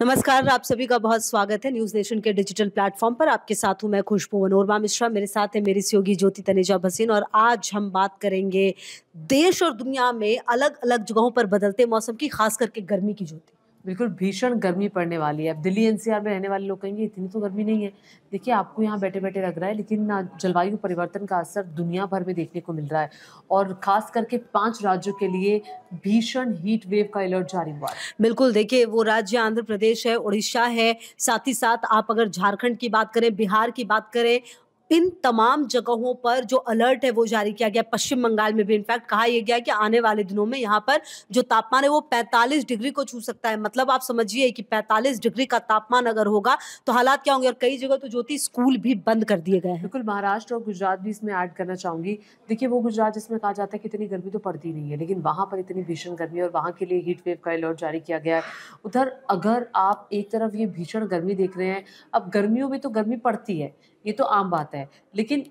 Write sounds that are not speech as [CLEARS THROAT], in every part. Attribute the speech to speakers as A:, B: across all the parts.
A: नमस्कार आप सभी का बहुत स्वागत है न्यूज नेशन के डिजिटल प्लेटफॉर्म पर आपके साथ हूं मैं खुशबू मनोरमा मिश्रा मेरे साथ है मेरी सहयोगी ज्योति तनेजा भसीन और आज हम बात करेंगे देश और दुनिया में अलग अलग जगहों पर बदलते मौसम की खास करके गर्मी की ज्योति बिल्कुल भीषण
B: गर्मी पड़ने वाली है अब दिल्ली एनसीआर में रहने वाले लोग कहेंगे इतनी तो गर्मी नहीं है देखिए आपको यहाँ बैठे बैठे लग रहा है लेकिन जलवायु परिवर्तन का असर दुनिया भर में देखने को मिल रहा है और खास करके
A: पांच राज्यों के लिए भीषण हीट वेव का अलर्ट जारी हुआ है बिल्कुल देखिए वो राज्य आंध्र प्रदेश है उड़ीसा है साथ ही साथ आप अगर झारखंड की बात करें बिहार की बात करें इन तमाम जगहों पर जो अलर्ट है वो जारी किया गया पश्चिम बंगाल में भी इनफैक्ट कहा यह गया कि आने वाले दिनों में यहाँ पर जो तापमान है वो 45 डिग्री को छू सकता है मतलब आप समझिए कि 45 डिग्री का तापमान अगर होगा तो हालात क्या होंगे और कई जगह तो ज्योति स्कूल भी बंद कर दिए गए हैं बिल्कुल
B: महाराष्ट्र और गुजरात भी इसमें ऐड करना चाहूंगी देखिये वो गुजरात जिसमें कहा जाता है कि इतनी गर्मी तो पड़ती नहीं है लेकिन वहां पर इतनी भीषण गर्मी और वहां के लिए हीट वेव का अलर्ट जारी किया गया है उधर अगर आप एक तरफ ये भीषण गर्मी देख रहे हैं अब गर्मियों में तो गर्मी पड़ती है ये तो आम बात है है लेकिन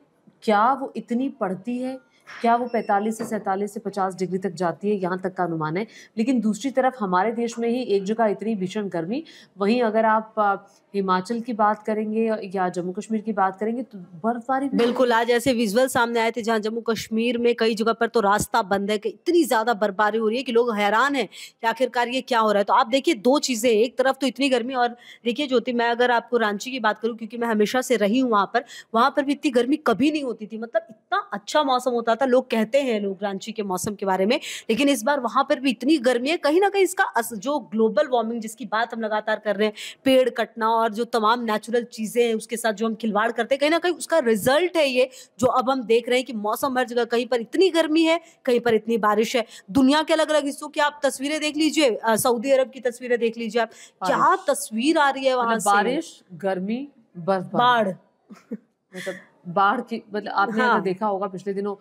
B: क्या वो इतनी पढ़ती है क्या वो 45 से सैंतालीस से 50 डिग्री तक जाती है यहाँ तक का अनुमान है लेकिन दूसरी तरफ हमारे देश में ही एक जगह इतनी भीषण गर्मी वहीं अगर आप हिमाचल की बात करेंगे या जम्मू कश्मीर की बात करेंगे तो
A: बर्फबारी बिल्कुल आज ऐसे विजुअल सामने आए थे जहाँ जम्मू कश्मीर में कई जगह पर तो रास्ता बंद है इतनी ज़्यादा बर्फबारी हो रही है कि लोग हैरान है कि आखिरकार ये क्या हो रहा है तो आप देखिए दो चीज़ें एक तरफ तो इतनी गर्मी और देखिए ज्योति मैं अगर आपको रांची की बात करूँ क्योंकि मैं हमेशा से रही हूँ वहाँ पर वहाँ पर भी इतनी गर्मी कभी नहीं होती थी मतलब इतना अच्छा मौसम होता रहा था लोग कहते हैं लोग रांची के मौसम के बारे में लेकिन इस बार वहां पर भी इतनी गर्मी है कहीं ना कहीं इसका जो ग्लोबल वार्मिंग जिसकी बात हम लगातार कर रहे हैं पेड़ कटना और जो तमाम नेचुरल चीज़ें हैं उसके साथ जो हम खिलवाड़ करते हैं कहीं ना कहीं उसका रिजल्ट है ये जो अब हम देख रहे हैं कि मौसम हर जगह कहीं पर इतनी गर्मी है कहीं पर इतनी बारिश है दुनिया के अलग अलग हिस्सों की आप तस्वीरें देख लीजिए सऊदी अरब की तस्वीरें देख लीजिए आप क्या तस्वीर आ रही है वहां मतलब बारिश
B: गर्मी बर्फ
A: बाढ़ मतलब
B: बाहर की मतलब आपने हाँ। देखा होगा पिछले दिनों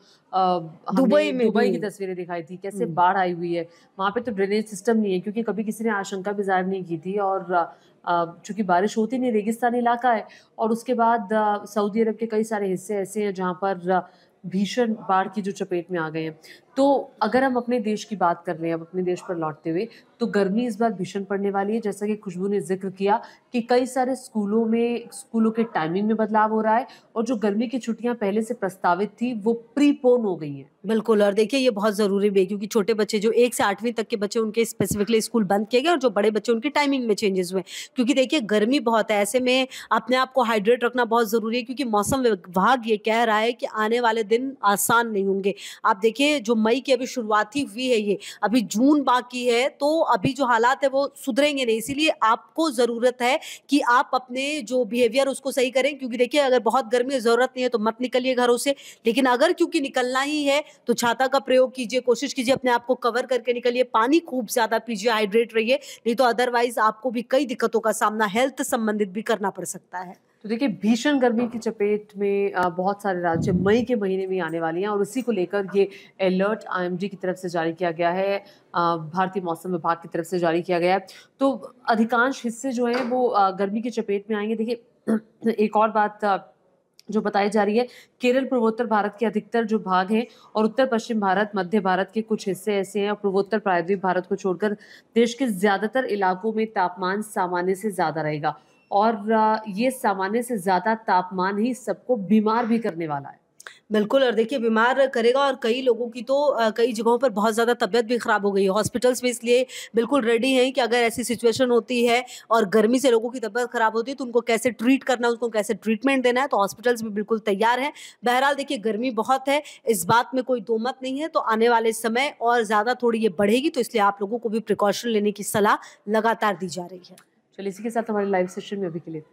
B: दुबई में दुबई की तस्वीरें दिखाई थी कैसे हम्म। बाढ़ आई हुई है वहां पे तो ड्रेनेज सिस्टम नहीं है क्योंकि कभी किसी ने आशंका भी जाहिर नहीं की थी और चूंकि बारिश होती नहीं रेगिस्तानी इलाका है और उसके बाद सऊदी अरब के कई सारे हिस्से ऐसे हैं जहाँ पर भीषण बाढ़ की जो चपेट में आ गए हैं तो अगर हम अपने देश की बात कर रहे हैं अब अपने देश पर लौटते हुए तो गर्मी इस बार भीषण पड़ने वाली है जैसा कि खुशबू ने जिक्र किया कि कई सारे स्कूलों में स्कूलों के टाइमिंग में बदलाव हो रहा है और जो
A: गर्मी की छुट्टियां पहले से प्रस्तावित थी वो प्रीपोन हो गई हैं बिल्कुल और देखिए ये बहुत ज़रूरी भी है क्योंकि छोटे बच्चे जो एक से आठवीं तक के बच्चे उनके स्पेसिफिकली स्कूल बंद किए गए और जो बड़े बच्चे उनके टाइमिंग में चेंजेस हुए क्योंकि देखिए गर्मी बहुत है ऐसे में अपने आप को हाइड्रेट रखना बहुत ज़रूरी है क्योंकि मौसम विभाग ये कह रहा है कि आने वाले दिन आसान नहीं होंगे आप देखिए जो मई की अभी शुरुआत ही हुई है ये अभी जून बाकी है तो अभी जो हालात है वो सुधरेंगे नहीं इसीलिए आपको ज़रूरत है कि आप अपने जो बिहेवियर उसको सही करें क्योंकि देखिए अगर बहुत गर्मी ज़रूरत नहीं है तो मत निकलिए घरों से लेकिन अगर क्योंकि निकलना ही है तो छाता का प्रयोग कीजिए कोशिश कीजिए अपने आप को कवर करके निकलिए पानी खूब ज़्यादा पीजिए हाइड्रेट रहिए नहीं तो अदरवाइज आपको भी कई दिक्कतों का सामना हेल्थ संबंधित भी करना पड़ सकता है
B: तो देखिए भीषण गर्मी की चपेट में बहुत सारे राज्य मई के महीने में आने वाली हैं और उसी को लेकर ये अलर्ट आईएमडी की तरफ से जारी किया गया है भारतीय मौसम विभाग की तरफ से जारी किया गया है तो अधिकांश हिस्से जो हैं वो गर्मी की चपेट में आएंगे देखिए [CLEARS THROAT] एक और बात जो बताई जा रही है केरल पूर्वोत्तर भारत के अधिकतर जो भाग हैं और उत्तर पश्चिम भारत मध्य भारत के कुछ हिस्से ऐसे हैं और पूर्वोत्तर प्रायद्वीप भारत को छोड़कर देश के ज़्यादातर इलाकों में तापमान सामान्य से ज़्यादा रहेगा और ये सामान्य से ज़्यादा तापमान ही सबको
A: बीमार भी करने वाला है बिल्कुल और देखिए बीमार करेगा और कई लोगों की तो कई जगहों पर बहुत ज़्यादा तबीयत भी ख़राब हो गई है हॉस्पिटल्स में इसलिए बिल्कुल रेडी हैं कि अगर ऐसी सिचुएशन होती है और गर्मी से लोगों की तबीयत ख़राब होती है तो उनको कैसे ट्रीट करना है उनको कैसे ट्रीटमेंट देना है तो हॉस्पिटल्स भी बिल्कुल तैयार हैं बहरहाल देखिए गर्मी बहुत है इस बात में कोई दो मत नहीं है तो आने वाले समय और ज़्यादा थोड़ी ये बढ़ेगी तो इसलिए आप लोगों को भी प्रिकॉशन लेने की सलाह लगातार दी जा रही है चलिए इसी के साथ हमारे लाइव सेशन में अभी के लिए